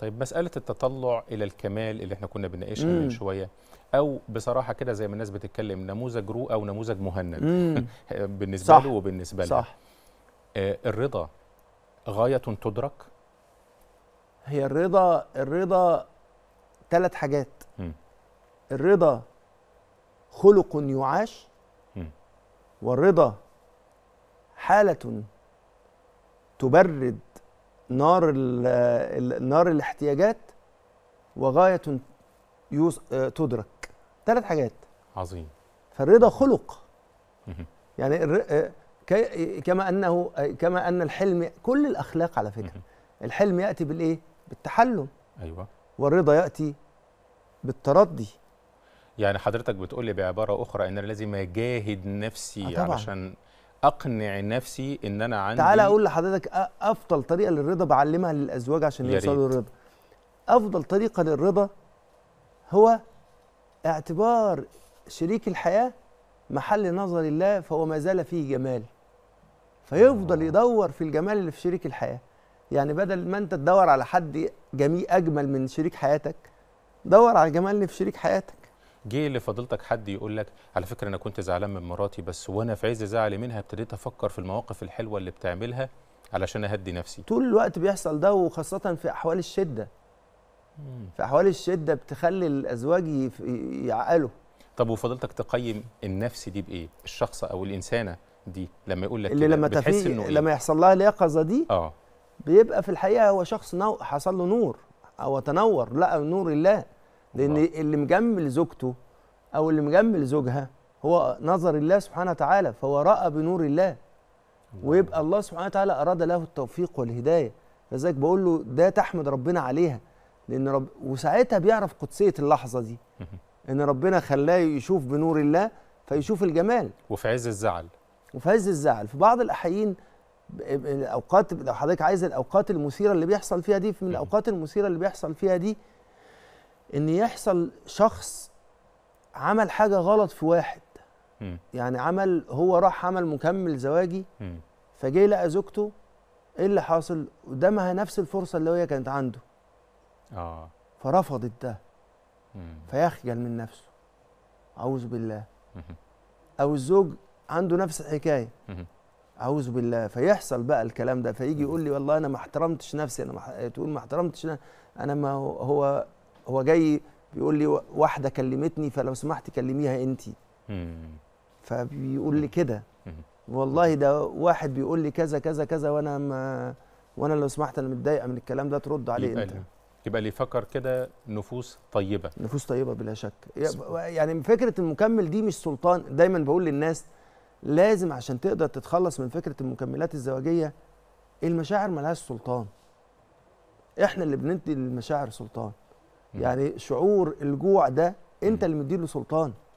طيب مسألة التطلع إلى الكمال اللي احنا كنا بنناقشها من شوية أو بصراحة كده زي ما الناس بتتكلم نموذج روء أو نموذج مهند بالنسبة صح. له وبالنسبة لها صح آه الرضا غاية تدرك هي الرضا الرضا ثلاث حاجات مم. الرضا خلق يعاش مم. والرضا حالة تبرد نار نار الاحتياجات وغايه يوس تدرك ثلاث حاجات عظيم فالرضا خلق يعني آه، كما انه آه، كما ان الحلم كل الاخلاق على فكره الحلم ياتي بالايه بالتحلم ايوه والرضا ياتي بالتردي يعني حضرتك بتقولي بعباره اخرى ان انا لازم اجاهد نفسي آه، طبعًا. علشان اقنع نفسي ان انا عندي تعالى اقول لحضرتك افضل طريقه للرضا بعلمها للازواج عشان يوصلوا للرضا افضل طريقه للرضا هو اعتبار شريك الحياه محل نظر الله فهو ما زال فيه جمال فيفضل آه. يدور في الجمال اللي في شريك الحياه يعني بدل ما انت تدور على حد جميل اجمل من شريك حياتك دور على الجمال اللي في شريك حياتك جه لفضيلتك حد يقول لك على فكره انا كنت زعلان من مراتي بس وانا في عز زعلي منها ابتديت افكر في المواقف الحلوه اللي بتعملها علشان اهدي نفسي طول الوقت بيحصل ده وخاصه في احوال الشده في احوال الشده بتخلي الازواج يعقلوا طب وفضلتك تقيم النفس دي بايه الشخص او الانسانه دي لما يقول لك اللي لما بتحس انه إيه؟ لما يحصل لها اليقظه دي اه بيبقى في الحقيقه هو شخص نو... حصل له نور او تنور لقى نور الله لان الله. اللي مجمل زوجته او اللي مجمل زوجها هو نظر الله سبحانه وتعالى فهو راى بنور الله ويبقى الله سبحانه وتعالى اراد له التوفيق والهدايه فذلك بقول له ده تحمد ربنا عليها لان رب وساعتها بيعرف قدسيه اللحظه دي ان ربنا خلاه يشوف بنور الله فيشوف الجمال وفي عز الزعل وفي عز الزعل في بعض الاحيان الاوقات لو حضرتك عايز الاوقات المثيره اللي بيحصل فيها دي في من الاوقات المثيره اللي بيحصل فيها دي ان يحصل شخص عمل حاجه غلط في واحد م. يعني عمل هو راح عمل مكمل زواجي فجاي لقى زوجته ايه اللي حاصل قدامها نفس الفرصه اللي هي كانت عنده اه فرفضت ده فيخجل من نفسه اعوذ بالله او الزوج عنده نفس الحكايه اعوذ بالله فيحصل بقى الكلام ده فيجي يقول لي والله انا ما احترمتش نفسي انا ما تقول ما احترمتش انا ما هو هو جاي بيقول لي واحده كلمتني فلو سمحت كلميها انت فبيقول لي كده والله ده واحد بيقول لي كذا كذا كذا وانا ما وانا لو سمحت انا متضايقه من الكلام ده ترد عليه يبقى انت يبقى اللي يفكر كده نفوس طيبه نفوس طيبه بلا شك يعني فكره المكمل دي مش سلطان دايما بقول للناس لازم عشان تقدر تتخلص من فكره المكملات الزواجيه المشاعر ملهاش سلطان احنا اللي بندي المشاعر سلطان يعني شعور الجوع ده انت اللي مديله سلطان